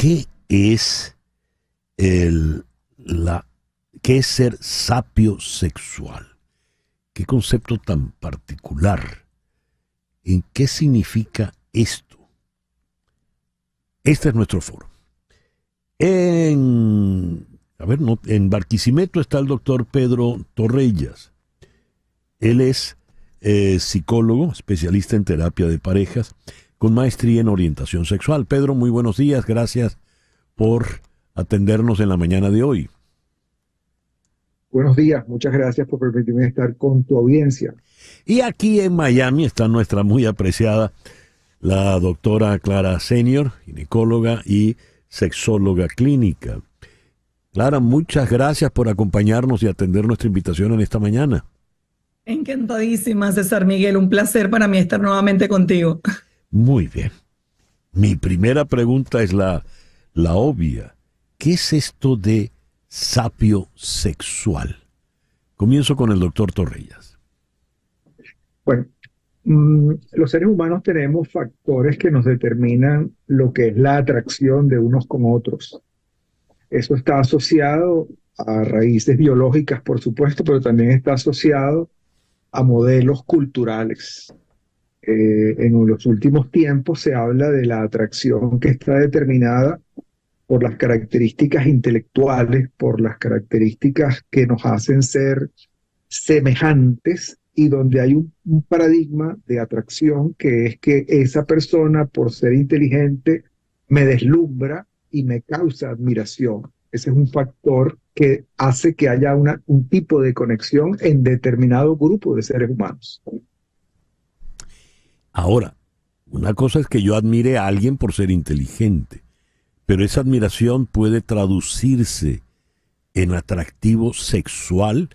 ¿Qué es el, la, qué ser sapio sexual? Qué concepto tan particular. ¿En qué significa esto? Este es nuestro foro. En, a ver, en Barquisimeto está el doctor Pedro Torrellas. Él es eh, psicólogo, especialista en terapia de parejas con maestría en orientación sexual. Pedro, muy buenos días, gracias por atendernos en la mañana de hoy. Buenos días, muchas gracias por permitirme estar con tu audiencia. Y aquí en Miami está nuestra muy apreciada, la doctora Clara Senior, ginecóloga y sexóloga clínica. Clara, muchas gracias por acompañarnos y atender nuestra invitación en esta mañana. Encantadísima, César Miguel, un placer para mí estar nuevamente contigo. Muy bien. Mi primera pregunta es la, obvia. ¿Qué es esto de sapio sexual? Comienzo con el doctor Torrellas. Bueno, mm, los seres humanos tenemos factores que nos determinan lo que es la atracción de unos con otros. Eso está asociado a raíces biológicas, por supuesto, pero también está asociado a modelos culturales. Eh, en los últimos tiempos se habla de la atracción que está determinada por las características intelectuales, por las características que nos hacen ser semejantes y donde hay un, paradigma de atracción que es que esa persona por ser inteligente me deslumbra y me causa admiración. Ese es un factor que hace que haya un tipo de conexión en determinado grupo de seres humanos. Ahora, una cosa es que yo admire a alguien por ser inteligente, pero esa admiración puede traducirse en atractivo sexual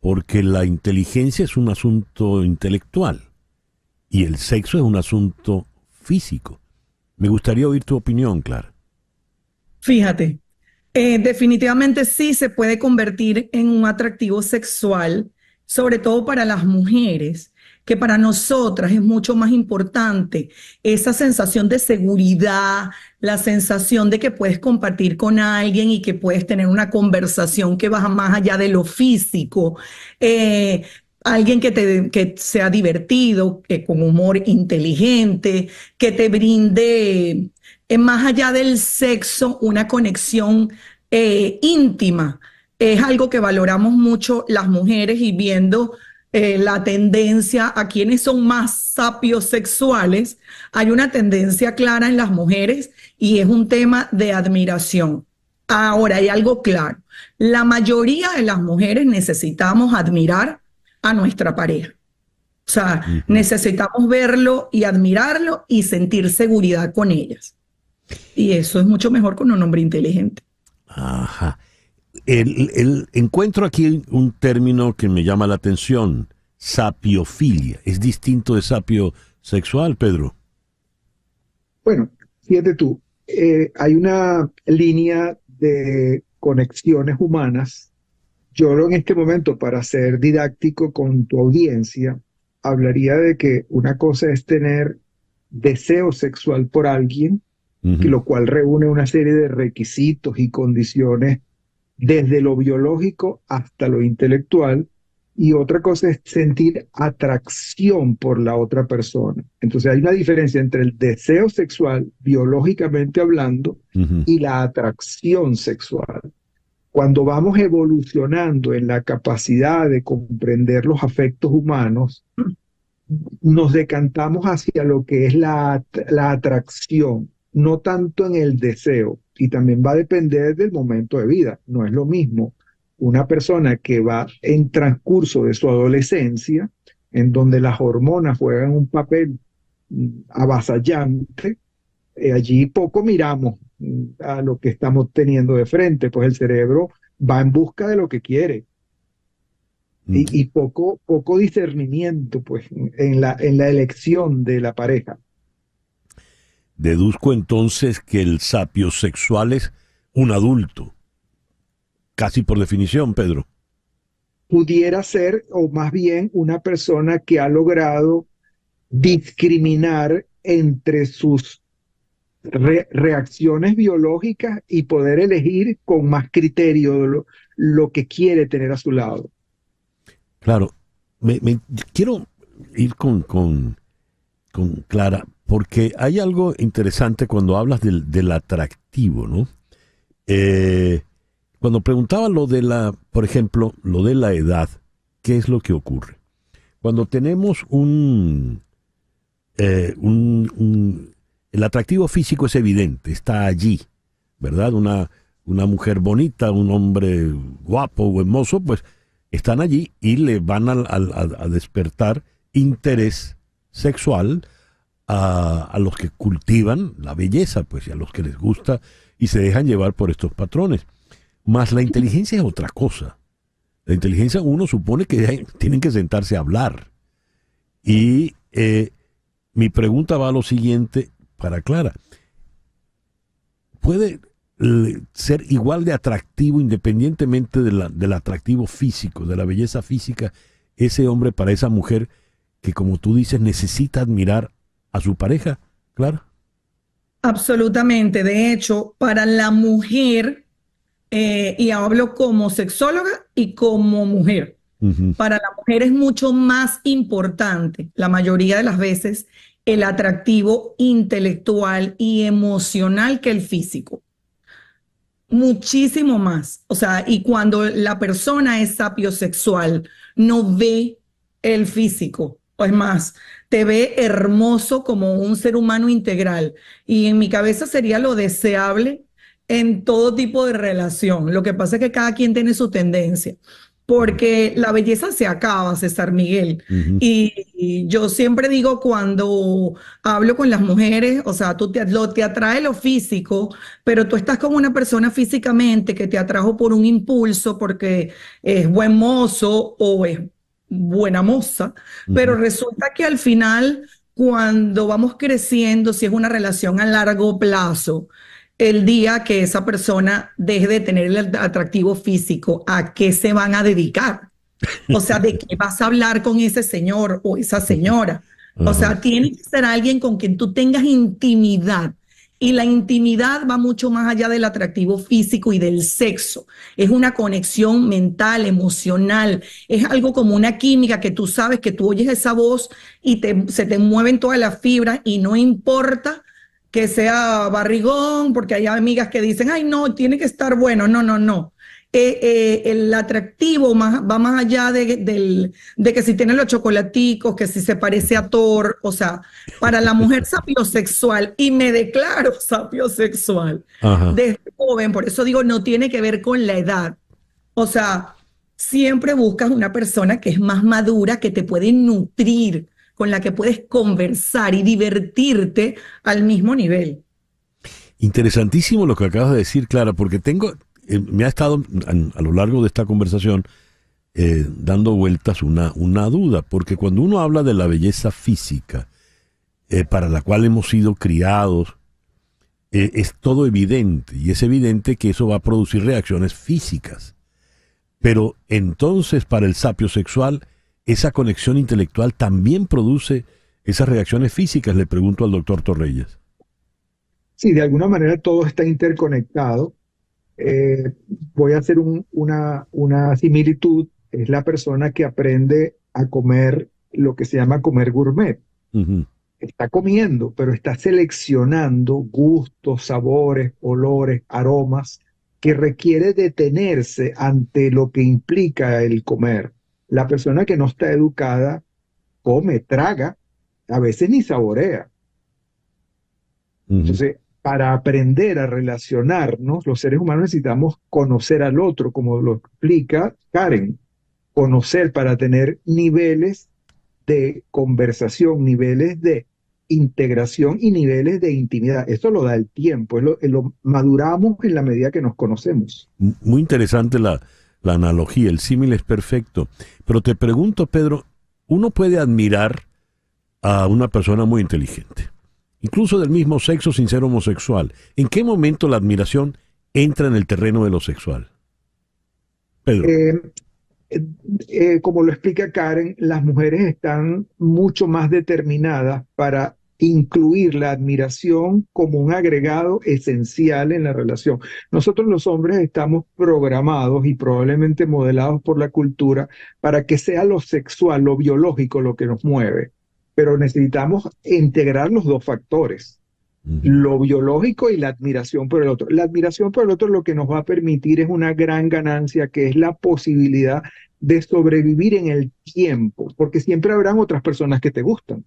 porque la inteligencia es un asunto intelectual y el sexo es un asunto físico. Me gustaría oír tu opinión, Clara. Fíjate, eh, definitivamente sí se puede convertir en un atractivo sexual, sobre todo para las mujeres, que para nosotras es mucho más importante esa sensación de seguridad, la sensación de que puedes compartir con alguien y que puedes tener una conversación que va más allá de lo físico. Eh, alguien que, te, sea divertido, que con humor inteligente, que te brinde, eh, más allá del sexo, una conexión eh, íntima. Es algo que valoramos mucho las mujeres y viendo eh, la tendencia a quienes son más sexuales hay una tendencia clara en las mujeres y es un tema de admiración. Ahora, hay algo claro. La mayoría de las mujeres necesitamos admirar a nuestra pareja. O sea, necesitamos verlo y admirarlo y sentir seguridad con ellas. Y eso es mucho mejor con un hombre inteligente. Ajá el, encuentro aquí un término que me llama la atención, sapiofilia. ¿Es distinto de sapio sexual, Pedro? Bueno, fíjate tú, eh, hay una línea de conexiones humanas. Yo en este momento, para ser didáctico con tu audiencia, hablaría de que una cosa es tener deseo sexual por alguien, lo cual reúne una serie de requisitos y condiciones desde lo biológico hasta lo intelectual, y otra cosa es sentir atracción por la otra persona. Entonces hay una diferencia entre el deseo sexual, biológicamente hablando, y la atracción sexual. Cuando vamos evolucionando en la capacidad de comprender los afectos humanos, nos decantamos hacia lo que es la atracción no tanto en el deseo, y también va a depender del momento de vida. No es lo mismo una persona que va en transcurso de su adolescencia, en donde las hormonas juegan un papel mm, avasallante, eh, allí poco miramos mm, a lo que estamos teniendo de frente, pues el cerebro va en busca de lo que quiere. Y, mm. y, poco, poco discernimiento pues, en, la, en la elección de la pareja. Deduzco entonces que el sapio sexual es un adulto, casi por definición, Pedro. Pudiera ser, o más bien, una persona que ha logrado discriminar entre sus reacciones biológicas y poder elegir con más criterio lo, que quiere tener a su lado. Claro, quiero ir con, con, con Clara porque hay algo interesante cuando hablas del, del atractivo, ¿no? Eh, cuando preguntaba lo de la, por ejemplo, lo de la edad, ¿qué es lo que ocurre? Cuando tenemos eh, un, el atractivo físico es evidente, está allí, ¿verdad? Una, una mujer bonita, un hombre guapo o hermoso, pues están allí y le van a despertar interés sexual a, los que cultivan la belleza, pues, y a los que les gusta y se dejan llevar por estos patrones. Más la inteligencia es otra cosa. La inteligencia uno supone que tienen que sentarse a hablar. Y eh, mi pregunta va a lo siguiente para Clara. ¿Puede eh, ser igual de atractivo, independientemente del atractivo físico, de la belleza física, ese hombre para esa mujer que, como tú dices, necesita admirar a su pareja, claro. Absolutamente. De hecho, para la mujer, eh, y hablo como sexóloga y como mujer, para la mujer es mucho más importante, la mayoría de las veces, el atractivo intelectual y emocional que el físico. Muchísimo más. O sea, y cuando la persona es sapiosexual, no ve el físico, es más, te ve hermoso como un ser humano integral. Y en mi cabeza sería lo deseable en todo tipo de relación. Lo que pasa es que cada quien tiene su tendencia, porque la belleza se acaba, César Miguel. y, yo siempre digo cuando hablo con las mujeres, o sea, tú te, lo, te atrae lo físico, pero tú estás con una persona físicamente que te atrajo por un impulso, porque es buen mozo o es buena moza, pero resulta que al final, cuando vamos creciendo, si es una relación a largo plazo, el día que esa persona deje de tener el atractivo físico, ¿a qué se van a dedicar? O sea, ¿de qué vas a hablar con ese señor o esa señora? O sea, tiene que ser alguien con quien tú tengas intimidad y la intimidad va mucho más allá del atractivo físico y del sexo. Es una conexión mental, emocional. Es algo como una química que tú sabes que tú oyes esa voz y se te mueven todas las fibras y no importa que sea barrigón, porque hay amigas que dicen, ay, no, tiene que estar bueno. No, no, no. Eh, eh, el atractivo va más allá de, que si tiene los chocolaticos, que si se parece a Thor, o sea, para la mujer sapiosexual, y me declaro sapiosexual desde joven, por eso digo, no tiene que ver con la edad. O sea, siempre buscas una persona que es más madura, que te puede nutrir, con la que puedes conversar y divertirte al mismo nivel. Interesantísimo lo que acabas de decir, Clara, porque tengo, eh, me ha estado a, lo largo de esta conversación eh, dando vueltas una, una duda, porque cuando uno habla de la belleza física, eh, para la cual hemos sido criados, es todo evidente, y es evidente que eso va a producir reacciones físicas. Pero entonces para el sapio sexual, esa conexión intelectual también produce esas reacciones físicas, le pregunto al doctor Torreyes. Sí, de alguna manera todo está interconectado eh, voy a hacer una, similitud, es la persona que aprende a comer lo que se llama comer gourmet. Está comiendo, pero está seleccionando gustos, sabores, olores, aromas, que requiere detenerse ante lo que implica el comer. La persona que no está educada come, traga, a veces ni saborea. Entonces, para aprender a relacionarnos, los seres humanos necesitamos conocer al otro, como lo explica Karen, conocer para tener niveles de conversación, niveles de integración y niveles de intimidad. Esto lo da el tiempo, lo, maduramos en la medida que nos conocemos. Muy interesante la analogía, el símil es perfecto. Pero te pregunto, Pedro, ¿uno puede admirar a una persona muy inteligente? incluso del mismo sexo sin ser homosexual. ¿En qué momento la admiración entra en el terreno de lo sexual? Eh, eh, eh, como lo explica Karen, las mujeres están mucho más determinadas para incluir la admiración como un agregado esencial en la relación. Nosotros los hombres estamos programados y probablemente modelados por la cultura para que sea lo sexual, lo biológico lo que nos mueve pero necesitamos integrar los dos factores, lo biológico y la admiración por el otro. La admiración por el otro lo que nos va a permitir es una gran ganancia, que es la posibilidad de sobrevivir en el tiempo, porque siempre habrán otras personas que te gustan.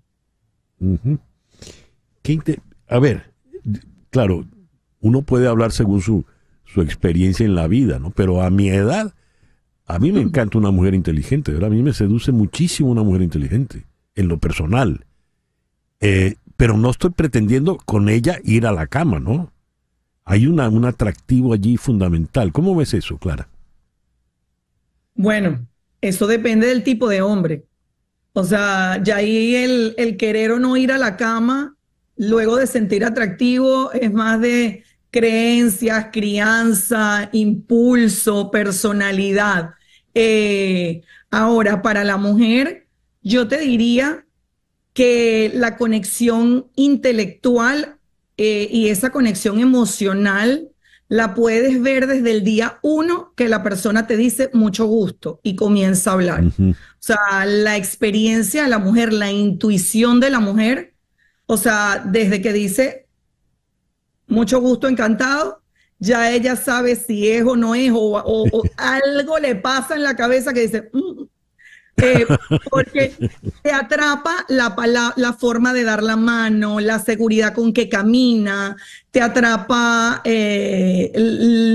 a ver, claro, uno puede hablar según su, su experiencia en la vida, ¿no? Pero a mi edad, a mí me mm. encanta una mujer inteligente, ¿verdad? A mí me seduce muchísimo una mujer inteligente en lo personal. Eh, pero no estoy pretendiendo con ella ir a la cama, ¿no? Hay un atractivo allí fundamental. ¿Cómo ves eso, Clara? Bueno, eso depende del tipo de hombre. O sea, ya ahí el, querer o no ir a la cama, luego de sentir atractivo, es más de creencias, crianza, impulso, personalidad. Eh, ahora, para la mujer, yo te diría que la conexión intelectual eh, y esa conexión emocional la puedes ver desde el día uno que la persona te dice mucho gusto y comienza a hablar. O sea, la experiencia de la mujer, la intuición de la mujer, o sea, desde que dice mucho gusto, encantado, ya ella sabe si es o no es, o, algo le pasa en la cabeza que dice, mm, eh, porque te atrapa la, forma de dar la mano, la seguridad con que camina, te atrapa eh,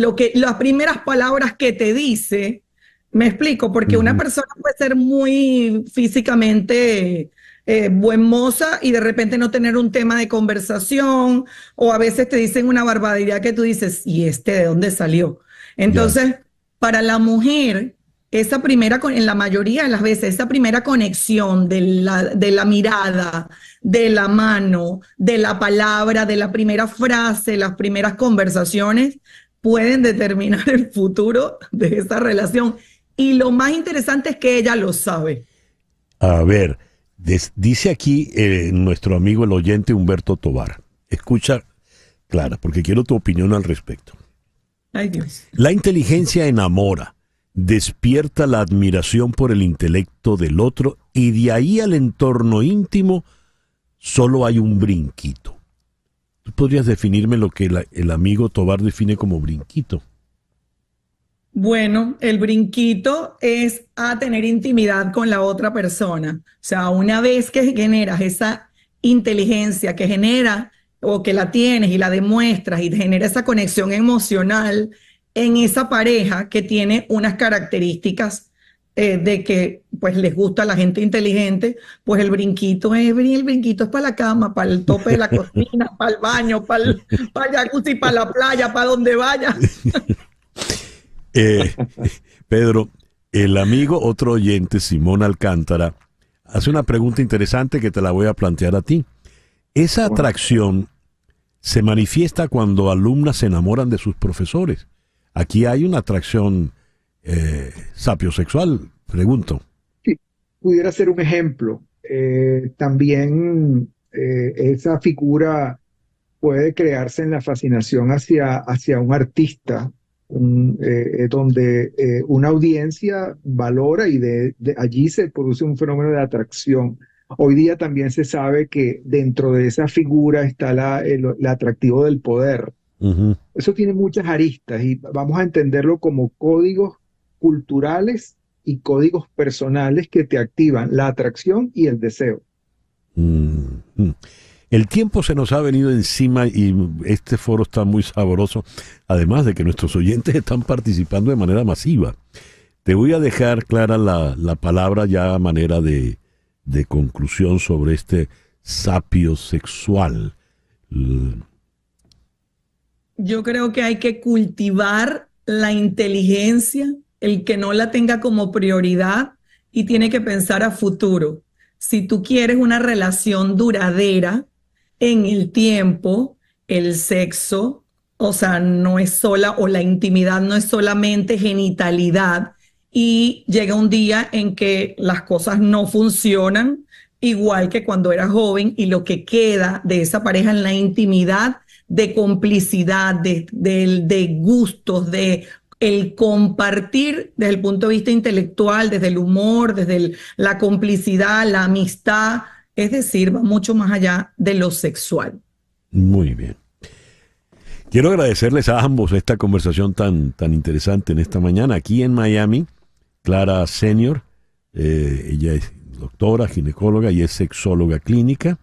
lo que, las primeras palabras que te dice. Me explico, porque una persona puede ser muy físicamente eh, buen moza y de repente no tener un tema de conversación, o a veces te dicen una barbaridad que tú dices, ¿y este de dónde salió? Entonces, para la mujer, esa primera, en la mayoría de las veces, esa primera conexión de la, mirada, de la mano, de la palabra, de la primera frase, las primeras conversaciones, pueden determinar el futuro de esta relación. Y lo más interesante es que ella lo sabe. A ver, dice aquí eh, nuestro amigo el oyente Humberto Tobar. Escucha, Clara, porque quiero tu opinión al respecto. Ay, Dios. La inteligencia enamora despierta la admiración por el intelecto del otro y de ahí al entorno íntimo solo hay un brinquito. ¿Tú podrías definirme lo que el, amigo Tobar define como brinquito? Bueno, el brinquito es a tener intimidad con la otra persona. O sea, una vez que generas esa inteligencia que genera o que la tienes y la demuestras y genera esa conexión emocional, en esa pareja que tiene unas características eh, de que pues les gusta la gente inteligente, pues el brinquito es el brinquito es para la cama, para el tope de la cocina, para el baño, para el, jacuzzi, para la playa, para donde vaya. Eh, Pedro, el amigo otro oyente, Simón Alcántara, hace una pregunta interesante que te la voy a plantear a ti. Esa atracción se manifiesta cuando alumnas se enamoran de sus profesores. Aquí hay una atracción eh, sapiosexual, pregunto. Sí, pudiera ser un ejemplo. Eh, también eh, esa figura puede crearse en la fascinación hacia, hacia un artista, donde una audiencia valora y de, allí se produce un fenómeno de atracción. Hoy día también se sabe que dentro de esa figura está la, el atractivo del poder. Eso tiene muchas aristas y vamos a entenderlo como códigos culturales y códigos personales que te activan la atracción y el deseo. El tiempo se nos ha venido encima y este foro está muy sabroso, además de que nuestros oyentes están participando de manera masiva. Te voy a dejar clara la, palabra ya a manera de, de conclusión sobre este sapio sexual yo creo que hay que cultivar la inteligencia, el que no la tenga como prioridad y tiene que pensar a futuro. Si tú quieres una relación duradera en el tiempo, el sexo, o sea, no es sola, o la intimidad no es solamente genitalidad, y llega un día en que las cosas no funcionan igual que cuando era joven y lo que queda de esa pareja en la intimidad de complicidad, de, gustos, de el compartir desde el punto de vista intelectual, desde el humor, desde la complicidad, la amistad, es decir, va mucho más allá de lo sexual. Muy bien. Quiero agradecerles a ambos esta conversación tan, tan interesante en esta mañana aquí en Miami. Clara Senior, eh, ella es doctora, ginecóloga y es sexóloga clínica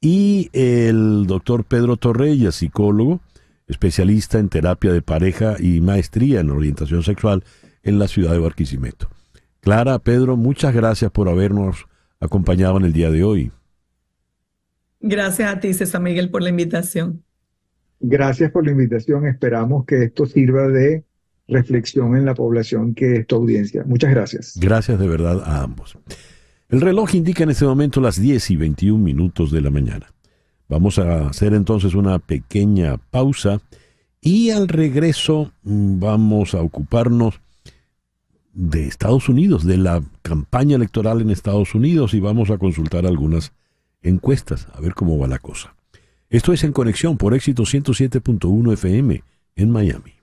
y el doctor Pedro Torreya, psicólogo, especialista en terapia de pareja y maestría en orientación sexual en la ciudad de Barquisimeto. Clara, Pedro, muchas gracias por habernos acompañado en el día de hoy. Gracias a ti, César Miguel, por la invitación. Gracias por la invitación. Esperamos que esto sirva de reflexión en la población que es tu audiencia. Muchas gracias. Gracias de verdad a ambos. El reloj indica en este momento las 10 y 21 minutos de la mañana. Vamos a hacer entonces una pequeña pausa y al regreso vamos a ocuparnos de Estados Unidos, de la campaña electoral en Estados Unidos y vamos a consultar algunas encuestas, a ver cómo va la cosa. Esto es en conexión por éxito 107.1 FM en Miami.